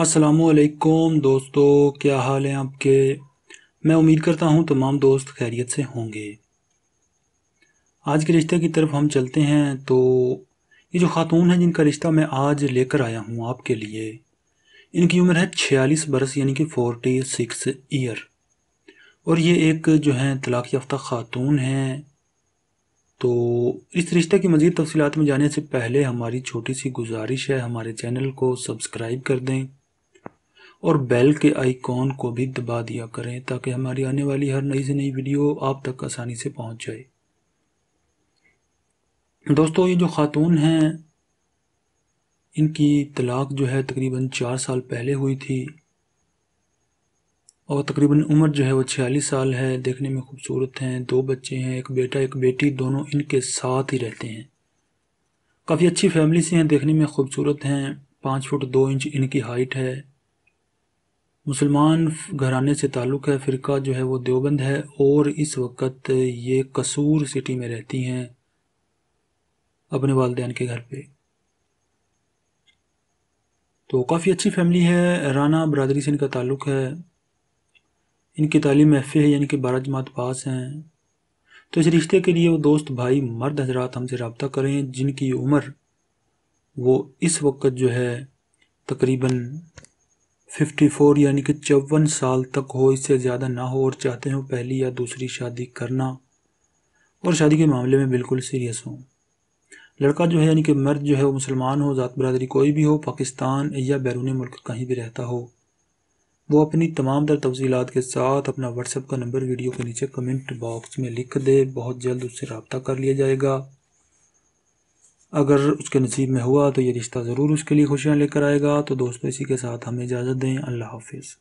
असलकुम दोस्तों क्या हाल है आपके मैं उम्मीद करता हूँ तमाम दोस्त खैरियत से होंगे आज के रिश्ते की तरफ हम चलते हैं तो ये जो ख़ातून हैं जिनका रिश्ता मैं आज लेकर आया हूँ आपके लिए इनकी उम्र है छियालीस बरस यानी कि फ़ोर्टी सिक्स ईयर और ये एक जो है तलाक़ याफ्ता ख़ातून हैं तो इस रिश्ते की मज़ीद तफसीत में जाने से पहले हमारी छोटी सी गुजारिश है हमारे चैनल को सब्सक्राइब कर दें और बेल के आइकॉन को भी दबा दिया करें ताकि हमारी आने वाली हर नई से नई वीडियो आप तक आसानी से पहुंच जाए दोस्तों ये जो ख़ातून हैं इनकी तलाक जो है तकरीबन चार साल पहले हुई थी और तकरीबन उम्र जो है वो छियालीस साल है देखने में खूबसूरत हैं दो बच्चे हैं एक बेटा एक बेटी दोनों इनके साथ ही रहते हैं काफ़ी अच्छी फैमिली से हैं देखने में खूबसूरत हैं पाँच फुट दो इंच इनकी हाइट है मुसलमान घराने से ताल्लुक़ है फ़िरका जो है वो देवबंद है और इस वक्त ये कसूर सिटी में रहती हैं अपने वालदेन के घर पे तो काफ़ी अच्छी फैमिली है राना बरदरी से इनका ताल्लुक़ है इनकी तालीम एफ़ है यानी कि बारह जमात पास हैं तो इस रिश्ते के लिए वो दोस्त भाई मर्द हजरात हमसे रबता करें जिनकी उम्र वो इस वक्त जो है तकरीबन 54 यानी कि चौवन साल तक हो इससे ज़्यादा ना हो और चाहते हो पहली या दूसरी शादी करना और शादी के मामले में बिल्कुल सीरियस हो लड़का जो है यानी कि मर्द जो है वो मुसलमान हो ज़ात बरदरी कोई भी हो पाकिस्तान या बैरून मुल्क कहीं भी रहता हो वो अपनी तमाम तर तफसीत के साथ अपना व्हाट्सएप का नंबर वीडियो के नीचे कमेंट बॉक्स में लिख दे बहुत जल्द उससे रबता कर लिया जाएगा अगर उसके नसीब में हुआ तो ये रिश्ता ज़रूर उसके लिए खुशियाँ लेकर आएगा तो दोस्तों इसी के साथ हमें इजाज़त दें अल्लाह हाफिज़